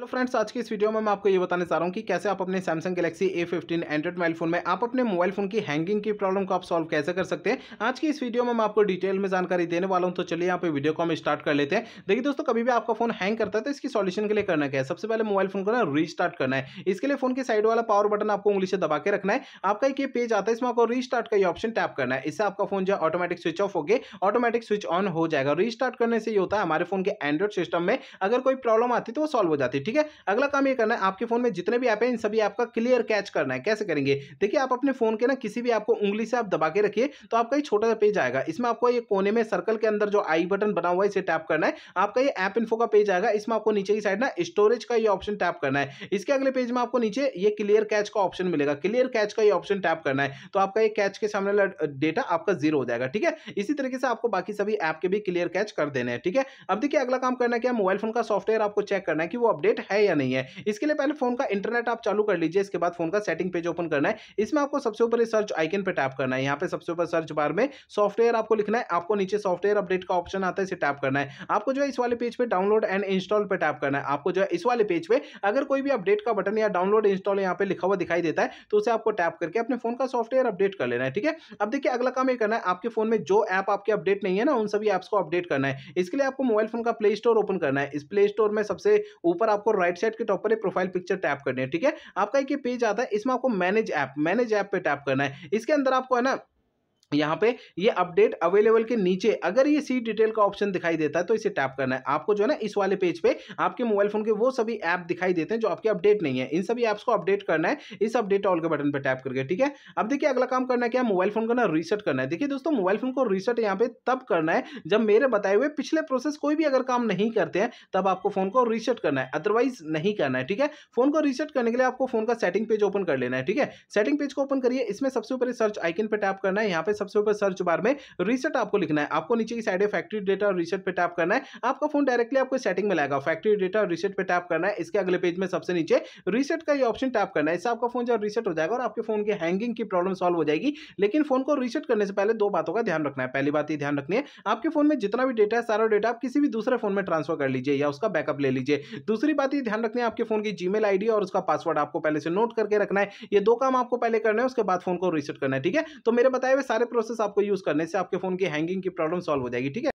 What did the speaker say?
hello friends आज की इस वीडियो में मैं आपको ये बताने चाह रहा हूँ कि कैसे आप अपने Samsung Galaxy A fifteen android mobile phone में आप अपने मोबाइल फोन की हैंगिंग की प्रॉब्लम को आप सॉल्व कैसे कर सकते हैं आज की इस वीडियो में मैं आपको डिटेल में जानकारी देने वाला हूँ तो चलिए यहाँ पे वीडियो को हम स्टार्ट कर लेते हैं देखिए दोस्तों कभी भी आपका फोन हैंग करता है तो इसकी सॉल्यूशन के लिए करना क्या है सबसे पहले मोबाइल फोन को ना रीस्टार्ट करना है इसके लिए फोन की साइड वाला पावर बटन आपको उंगली से दबा के रखना है आपका एक ये पेज आता है इसमें आपको रीस्टार्ट का ये ऑप्शन टैप करना है इससे आपका फोन जो है ऑटोमेटिक स्विच ऑफ होगी ऑटोमेटिक स्विच ऑन हो जाएगा रीस्टार्ट करने से ये होता है हमारे फोन के एंड्रॉइड सिस्टम में अगर कोई प्रॉब्लम आती है तो वो सॉल्व हो जाती है ठीक है अगला काम ये करना है आपके फोन में जितने भी ऐप है इन सभी ऐप का क्लियर कैच करना है कैसे करेंगे देखिए आप अपने फोन के ना किसी भी ऐप को उंगली से आप दबा के रखिए तो आपका ये छोटा सा पेज आएगा इसमें आपको ये कोने में सर्कल के अंदर जो आई बटन बना हुआ है इसे टैप करना है आपका ये ऐप इन्फो का पेज आएगा इसमें आपको नीचे की साइड ना स्टोरेज का ये ऑप्शन टैप करना है इसके अगले पेज में आपको नीचे ये क्लियर कैच का ऑप्शन मिलेगा क्लियर कैच का ये ऑप्शन टैप करना है तो आपका ये कैच के सामने वाला डेटा आपका जीरो हो जाएगा ठीक है इसी तरीके से आपको बाकी सभी ऐप के भी क्लियर कैच कर देने हैं ठीक है अब देखिए अगला काम करना क्या मोबाइल फोन का सॉफ्टवेयर आपको चेक करना है कि वो अपडेट इंटरनेट है या नहीं है इसके लिए पहले फोन का इंटरनेट आप चालू कर लीजिए इसके बाद फोन का सेटिंग पेज ओपन करना है इसमें आपको सबसे ऊपर सर्च आइकन पर टैप करना है यहाँ पे सबसे ऊपर सर्च बार में सॉफ्टवेयर आपको लिखना है आपको नीचे सॉफ्टवेयर अपडेट का ऑप्शन आता है इसे टैप करना है आपको जो है इस वाले पेज पर डाउनलोड एंड इंस्टॉल पर टैप करना है आपको जो है इस वाले पेज पर अगर कोई भी अपडेट का बटन या डाउनलोड इंस्टॉल यहाँ पे लिखा हुआ दिखाई देता है तो उसे आपको टैप करके अपने फोन का सॉफ्टवेयर अपडेट कर लेना है ठीक है अब देखिए अगला काम ये करना है आपके फोन में जो ऐप आपके अपडेट नहीं है ना उन सभी ऐप्स को अपडेट करना है इसके लिए आपको मोबाइल फोन का प्ले स्टोर ओपन करना है इस प्ले स्टोर में सबसे ऊपर आपको आपको राइट साइड के टॉप पर प्रोफाइल पिक्चर टैप करनी है ठीक है आपका एक पेज आता है इसमें आपको मैनेज ऐप मैनेज ऐप पे टैप करना है इसके अंदर आपको है ना यहाँ पे ये अपडेट अवेलेबल के नीचे अगर ये सी डिटेल का ऑप्शन दिखाई देता है तो इसे टैप करना है आपको जो है ना इस वाले पेज पे आपके मोबाइल फोन के वो सभी ऐप दिखाई देते हैं जो आपके अपडेट नहीं है इन सभी ऐप्स को अपडेट करना है इस अपडेट ऑल के बटन पर टैप करके ठीक है अब देखिए अगला काम करना है क्या मोबाइल फोन का ना रीसेट करना है देखिए दोस्तों मोबाइल फोन को रीसेट यहाँ पे तब करना है जब मेरे बताए हुए पिछले प्रोसेस कोई भी अगर काम नहीं करते हैं तब आपको फोन को रीसेट करना है अदरवाइज नहीं करना है ठीक है फोन को रीसेट करने के लिए आपको फोन का सेटिंग पेज ओपन कर लेना है ठीक है सेटिंग पेज को ओपन करिए इसमें सबसे ऊपर सर्च आइकन पर टैप करना है यहाँ पे सबसे ऊपर सर्च बार में रिसेट आपको लिखना है आपको नीचे की साइड है फैक्ट्री डेटा और रीसेट पे टैप करना है आपका फोन डायरेक्टली आपको सेटिंग में लाएगा फैक्ट्री डेटा और रीसेट पे टैप करना है इसके अगले पेज में सबसे नीचे रिसेट का ये ऑप्शन टैप करना है इससे आपका फोन जब रिसेट हो जाएगा और आपके फोन की हैंगिंग की प्रॉब्लम सॉल्व हो जाएगी लेकिन फोन को रिसेट करने से पहले दो बातों का ध्यान रखना है पहली बात ये ध्यान रखनी है आपके फोन में जितना भी डेटा है सारा डेटा आप किसी भी दूसरे फोन में ट्रांसफर कर लीजिए या उसका बैकअप ले लीजिए दूसरी बात ये ध्यान रखनी है आपके फोन की जी मेल और उसका पासवर्ड आपको पहले से नोट करके रखना है ये दो काम आपको पहले करना है उसके बाद फोन को रिसेट करना है ठीक है तो मेरे बताए हुए सारे प्रोसेस आपको यूज करने से आपके फोन की हैंगिंग की प्रॉब्लम सॉल्व हो जाएगी ठीक है